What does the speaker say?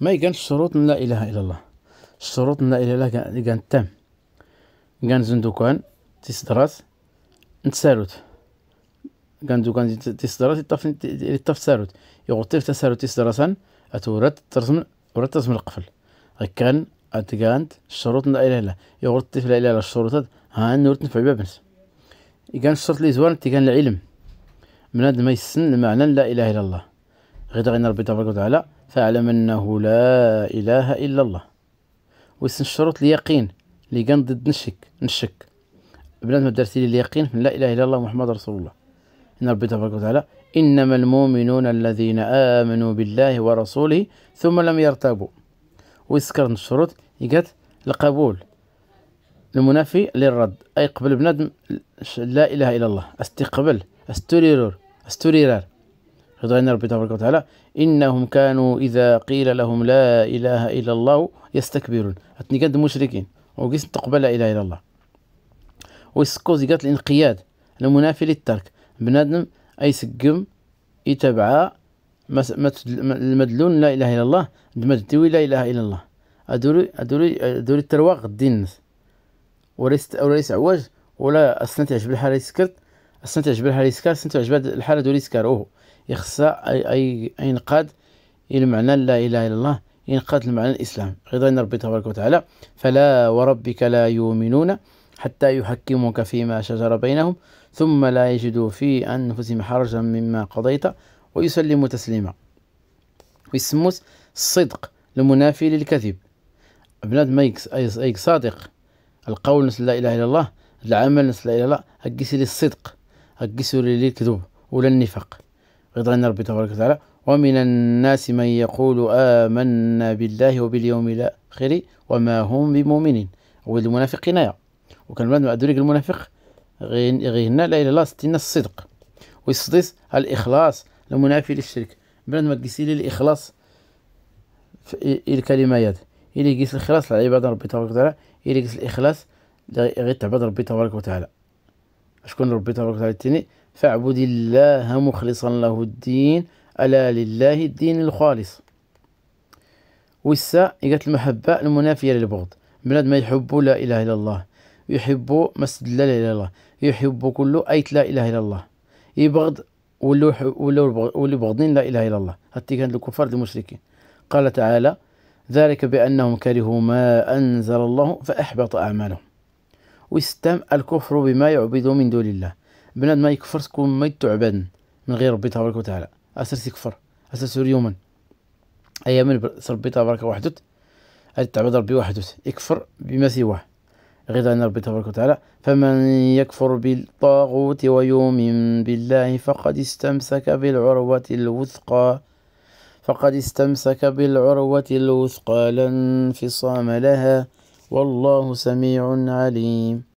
ما كانت شروط لا اله الا الله الشروط لا اله الا الله كان تام كان زندوكان تصدرات نتساروت كان دوكان تصدرات يطف يطف ساروت يغطي في تساروت تصدراسا اتورات ترسم ورد ترسم القفل كان اتكانت الشروط لا اله الا الله يغطي في لا اله الا الشروط ها نورت نفع بابنس كان الشرط اللي زوان تي كان العلم بنادم ما يسن معنى لا اله الا الله غير غير ربي تبارك وتعالى فاعلم أنه لا إله إلا الله ويسن شروط اليقين اللي كان ضد نشك نشك بلاد ما درتي لي اليقين من لا إله إلا الله محمد رسول الله إن ربي تبارك وتعالى إنما المؤمنون الذين آمنوا بالله ورسوله ثم لم يرتابوا ويسكر الشروط يقات القبول المنافي للرد أي قبل بنادم لا إله إلا الله استقبل استوريرور استوريرار رضوان ربي تبارك وتعالى إنهم كانوا إذا قيل لهم لا إله إلا الله يستكبرون أتني قد مشركين وقسم تقبل لا إله إلا الله ويسكو قالت الانقياد المنافي للترك بنادم سقم يتبع المدلون لا إله إلا الله دمدتوي لا إله إلا الله أدوري أدوري أدوري الترواق الدين وليس وليس عواج ولا أسنتي عجب الحال سكرت استنتج بالهاليسكار استنتج بعد الحالة دو ليسكار اوه يخصها اي اي ينقاد المعنى لا اله الا الله ينقاد المعنى الاسلام غير ربي تبارك وتعالى فلا وربك لا يؤمنون حتى يحكموك فيما شجر بينهم ثم لا يجدوا في انفسهم حرجا مما قضيت ويسلموا تسليما ويسموس الصدق المنافي للكذب بنادم ما يك صادق القول نسل لا اله الا الله العمل نسل لا اله الا الله هكي الصدق غيسولي لي الكذوب ولا النفاق غيضرنا ربي تبارك وتعالى ومن الناس من يقول آمنا بالله وباليوم الآخر وما هم بمؤمنين ولد المنافق هنايا وكان بلاد ادريك المنافق غير هنا لا اله الا ستين الصدق ويصديس الاخلاص المنافي للشرك بلاد ما قيسي لي الاخلاص في الكلمات إلي قيس الإخلاص لعبادة ربي تبارك وتعالى إلي قيس الإخلاص غير تعبد ربي تبارك وتعالى شكون ربي تبارك وتعالى التاني فاعبد الله مخلصا له الدين ألا لله الدين الخالص والساء قالت المحبة المنافية للبغض بنادم ما يحب لا إله إلا الله يحب استدل لا إله إلا الله يحب كله أيت لا إله إلا الله يبغض ولو ولو ولو بغضين لا إله إلا الله حتى كان الكفار المشركين قال تعالى ذلك بأنهم كرهوا ما أنزل الله فأحبط أعمالهم ويستم الكفر بما يعبد من دون الله بنادم ما يكفر تكون ما يتعبد من غير ربي تبارك وتعالى اسر تكفر اسر سور يوما ايام ربي تبارك وحده تعبد ربي وحده يكفر بما سواه غير أن ربي تبارك وتعالى فمن يكفر بالطاغوت ويؤمن بالله فقد استمسك بالعروة الوثقى فقد استمسك بالعروة الوثقى لا انفصام لها والله سميع عليم